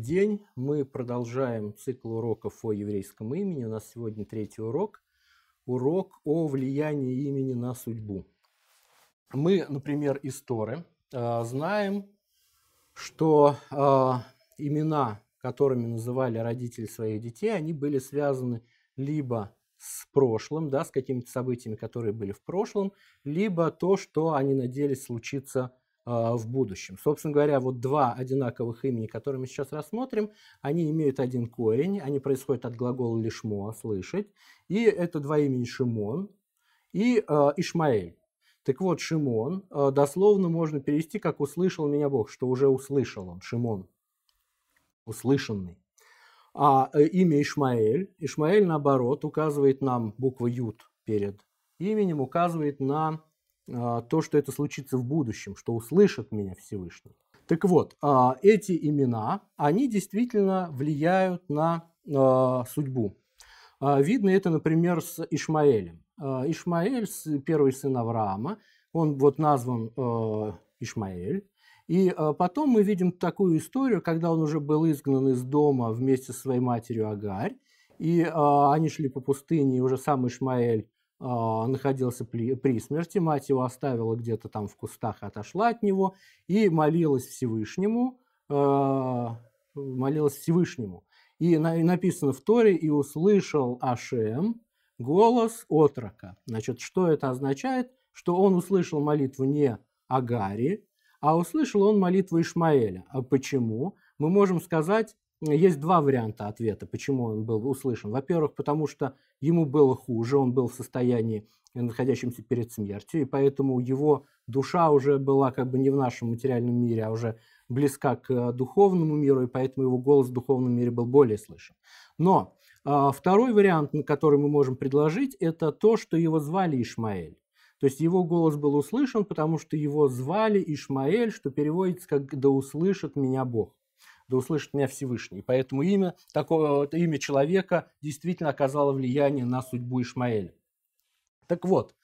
день. Мы продолжаем цикл уроков о еврейском имени. У нас сегодня третий урок. Урок о влиянии имени на судьбу. Мы, например, из Торы а, знаем, что а, имена, которыми называли родители своих детей, они были связаны либо с прошлым, да, с какими-то событиями, которые были в прошлом, либо то, что они надеялись случиться а, в будущем. Собственно говоря, вот два одинаковых имени, которые мы сейчас рассмотрим, они имеют один корень, они происходят от глагола «лишмо» – «слышать», и это два имени Шимон и э, Ишмаэль. Так вот, Шимон э, дословно можно перевести как «услышал меня Бог», что уже услышал он, Шимон, услышанный. А э, имя Ишмаэль, Ишмаэль, наоборот, указывает нам буква «ют» перед именем, указывает на а, то, что это случится в будущем, что услышат меня Всевышний. Так вот, а, эти имена, они действительно влияют на а, судьбу. Видно это, например, с Ишмаэлем. Ишмаэль, первый сын Авраама, он вот назван Ишмаэль. И потом мы видим такую историю, когда он уже был изгнан из дома вместе со своей матерью Агарь, и они шли по пустыне, и уже сам Ишмаэль а, находился при, при смерти, мать его оставила где-то там в кустах, отошла от него и молилась Всевышнему, э, молилась Всевышнему. И, на, и написано в Торе, и услышал Ашем голос отрока. Значит, что это означает? Что он услышал молитву не Агари, а услышал он молитву Ишмаэля. А почему? Мы можем сказать есть два варианта ответа, почему он был услышан. Во-первых, потому что ему было хуже, он был в состоянии, находящемся перед смертью, и поэтому его душа уже была как бы не в нашем материальном мире, а уже близка к э, духовному миру, и поэтому его голос в духовном мире был более слышен. Но а, второй вариант, который мы можем предложить, это то, что его звали Ишмаэль. То есть его голос был услышан, потому что его звали Ишмаэль, что переводится как «да услышит меня Бог» да услышит меня Всевышний. Поэтому имя, такого, имя человека действительно оказало влияние на судьбу Ишмаэля. Так вот,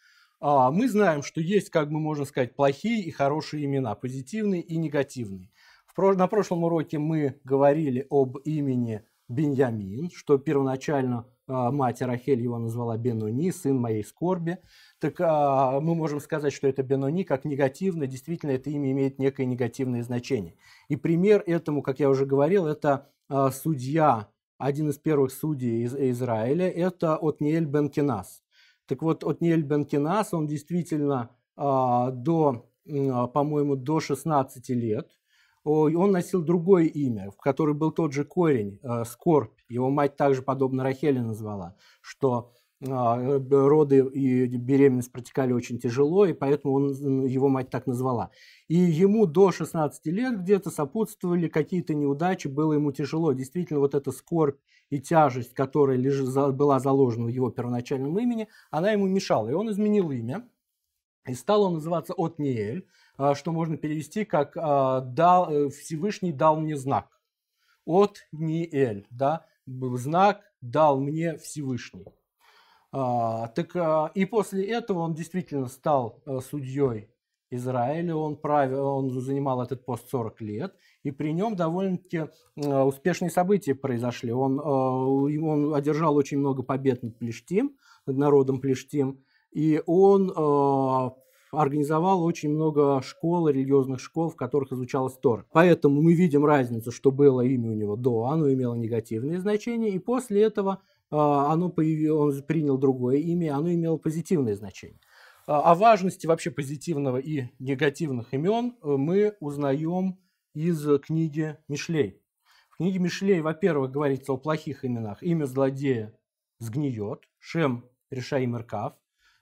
а, мы знаем, что есть, как мы можем сказать, плохие и хорошие имена, позитивные и негативные. На прошлом уроке мы говорили об имени Беньямин, что первоначально а, мать Рахель его назвала Бенуни, сын моей скорби, так а, мы можем сказать, что это Бенуни как негативно, действительно это имя имеет некое негативное значение. И пример этому, как я уже говорил, это а, судья, один из первых судей из Израиля, это Отниэль Бенкинас. Так вот, Отниэль Бенкинас, он действительно до, по-моему, до 16 лет, он носил другое имя, в котором был тот же корень, э, скорбь. Его мать также, подобно Рахеле, назвала, что э, роды и беременность протекали очень тяжело, и поэтому он, э, его мать так назвала. И ему до 16 лет где-то сопутствовали какие-то неудачи, было ему тяжело. Действительно, вот эта скорбь и тяжесть, которая лишь была заложена в его первоначальном имени, она ему мешала. И он изменил имя, и стал он называться Отниэль, а, что можно перевести как а, «дал, э, «Всевышний дал мне знак». От Ниэль, да, знак «дал мне Всевышний». А, так, и после этого он действительно стал э, судьей Израиля, он, правил, он занимал этот пост 40 лет, и при нем довольно-таки э, успешные события произошли. Он, он одержал очень много побед над Плештим, над народом Плештим, и он организовал очень много школ, религиозных школ, в которых изучалась Тора. Поэтому мы видим разницу, что было имя у него до, оно имело негативное значение, и после этого а, оно появило, он принял другое имя, оно имело позитивное значение. А, о важности вообще позитивного и негативных имен э, мы узнаем из книги Мишлей. В книге Мишлей, во-первых, говорится о плохих именах. Имя злодея сгниет, Шем Решай Меркав,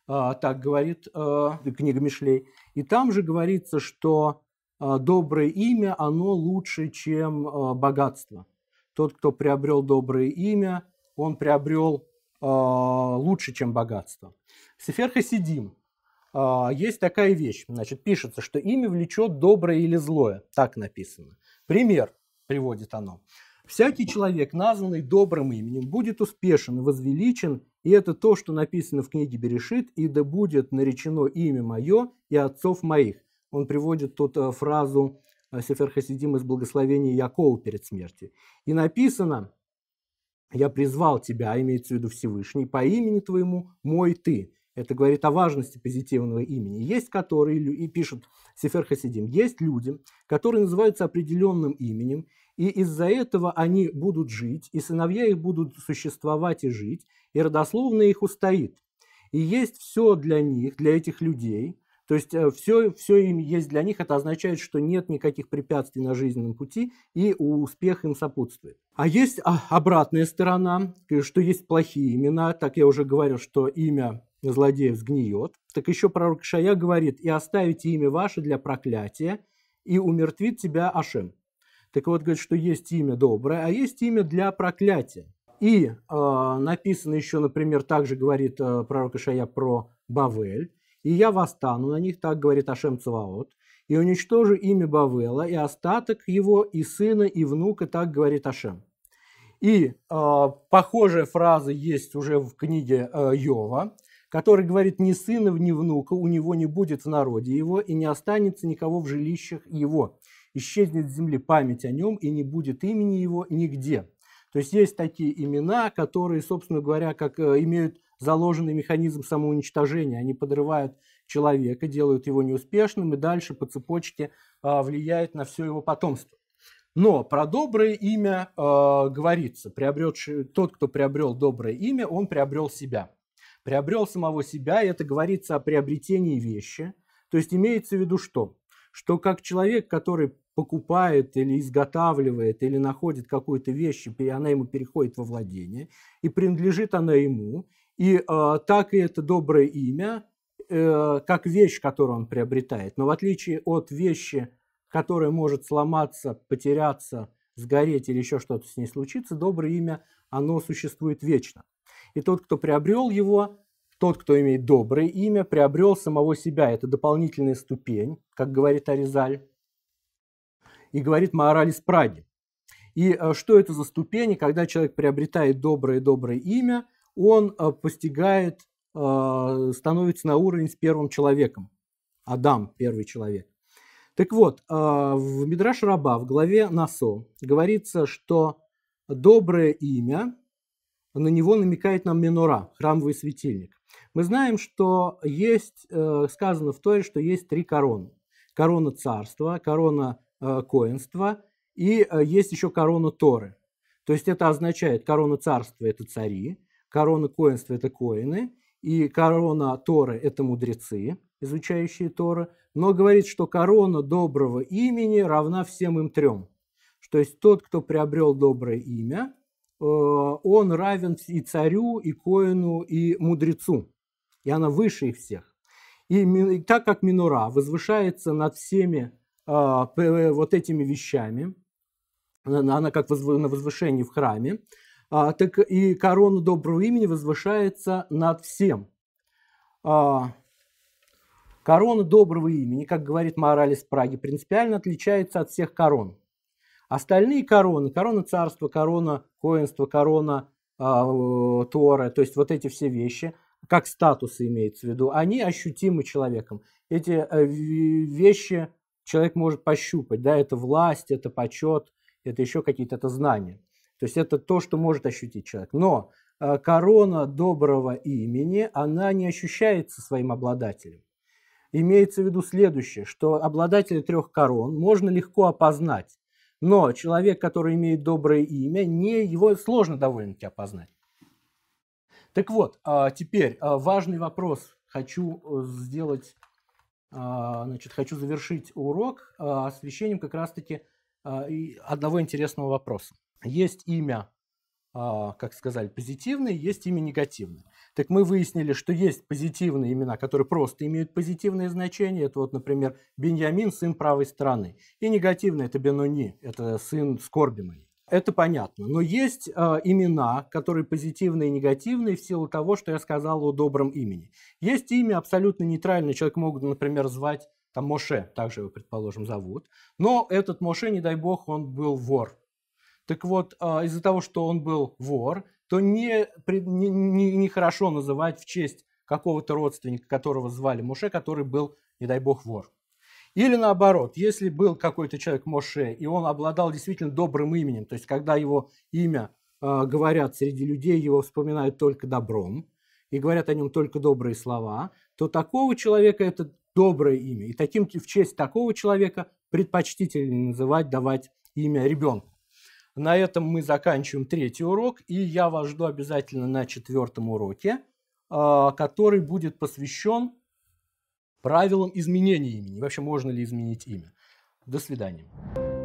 а, так говорит а, книга Мишлей. И там же говорится, что а, доброе имя, оно лучше, чем богатство. Тот, кто приобрел доброе имя, он приобрел лучше, чем богатство. Сефер Хасидим. Есть такая вещь. Значит, пишется, что имя влечет доброе или злое. Так написано. Пример приводит оно. Всякий человек, названный добрым именем, будет успешен, возвеличен и это то, что написано в книге Берешит, «И да будет наречено имя мое и отцов моих». Он приводит тут э, фразу э, Сефер Хасидим из благословения Якова перед смертью. И написано, «Я призвал тебя, а имеется в виду Всевышний, по имени твоему мой ты». Это говорит о важности позитивного имени. Есть которые, и пишет Сефер Хасидим, есть люди, которые называются определенным именем, и из-за этого они будут жить, и сыновья их будут существовать и жить, и родословная их устоит. И есть все для них, для этих людей. То есть все, э, все им есть для них, это означает, что нет никаких препятствий на жизненном пути, и успех им сопутствует. А есть а, обратная сторона, э, что есть плохие имена. Так я уже говорил, что имя злодеев сгниет. Так еще пророк Шая говорит, и оставите имя ваше для проклятия, и умертвит тебя Ашем. Так вот, говорит, что есть имя доброе, а есть имя для проклятия. И э, написано еще, например, также говорит э, пророк Ишая про Бавель. «И я восстану на них», так говорит Ашем Цаваот, «и уничтожу имя Бавела, и остаток его, и сына, и внука», так говорит Ашем. И э, похожая фраза есть уже в книге э, Йова, который говорит, «Ни сына, ни внука у него не будет в народе его, и не останется никого в жилищах его» исчезнет с земли память о нем, и не будет имени его нигде. То есть есть такие имена, которые, собственно говоря, как э, имеют заложенный механизм самоуничтожения. Они подрывают человека, делают его неуспешным и дальше по цепочке э, влияют на все его потомство. Но про доброе имя э, говорится, приобретший, тот, кто приобрел доброе имя, он приобрел себя. Приобрел самого себя, и это говорится о приобретении вещи. То есть имеется в виду что? Что как человек, который покупает или изготавливает или находит какую-то вещь, и она ему переходит во владение, и принадлежит она ему, и э, так и это доброе имя, э, как вещь, которую он приобретает. Но в отличие от вещи, которая может сломаться, потеряться, сгореть или еще что-то с ней случится, доброе имя, оно существует вечно. И тот, кто приобрел его, тот, кто имеет доброе имя, приобрел самого себя. Это дополнительная ступень, как говорит Аризаль и говорит Маоралис Праги. И э, что это за ступени, когда человек приобретает доброе-доброе имя, он э, постигает, э, становится на уровень с первым человеком. Адам – первый человек. Так вот, в Мидраш Раба, в главе Насо, говорится, что доброе имя, на него намекает нам Минора, храмовый светильник. Мы знаем, что есть, сказано в Торе, что есть три короны. Корона царства, корона Э, коинство, и э, есть еще корона Торы. То есть это означает, корона царства – это цари, корона коинства – это коины, и корона Торы – это мудрецы, изучающие Торы, но говорит, что корона доброго имени равна всем им трем. То есть тот, кто приобрел доброе имя, э, он равен и царю, и коину, и мудрецу. И она выше их всех. И так как Минура возвышается над всеми а, э, вот этими вещами. Она как на возвышении в храме. А, так и корона доброго имени возвышается над всем. А, корона доброго имени, как говорит Моралис Праги, принципиально отличается от всех корон. Остальные короны, корона царства, корона коинства, корона э, Тора, то есть вот эти все вещи, как статусы имеется в виду, они ощутимы человеком. Эти э, вещи человек может пощупать, да, это власть, это почет, это еще какие-то это знания. То есть это то, что может ощутить человек. Но э, корона доброго имени, она не ощущается своим обладателем. Имеется в виду следующее, что обладатели трех корон можно легко опознать, но человек, который имеет доброе имя, не, его сложно довольно-таки опознать. Так вот, а теперь э, важный вопрос хочу э, сделать а, значит, хочу завершить урок а, освещением как раз-таки а, одного интересного вопроса. Есть имя, как сказали, позитивное, есть имя негативное. Так мы выяснили, что есть позитивные имена, которые просто имеют позитивное значение Это вот, например, Беньямин, сын правой стороны. И негативное – это Бенони, это сын скорби моей это понятно. Но есть э, имена, которые позитивные и негативные в силу того, что я сказал о добром имени. Есть имя абсолютно нейтральное. Человек могут, например, звать там Моше, также его, предположим, зовут. Но этот Моше, не дай бог, он был вор. Так вот, э, из-за того, что он был вор, то нехорошо не, не, не хорошо называть в честь какого-то родственника, которого звали Моше, который был, не дай бог, вор. Или наоборот, если был какой-то человек Моше, и он обладал действительно добрым именем, то есть когда его имя э, говорят среди людей, его вспоминают только добром, и говорят о нем только добрые слова, то такого человека это доброе имя. И таким, в честь такого человека предпочтительнее называть, давать имя ребенку. На этом мы заканчиваем третий урок, и я вас жду обязательно на четвертом уроке, а, который будет посвящен правилам изменения имени. Вообще, можно ли изменить имя? До свидания.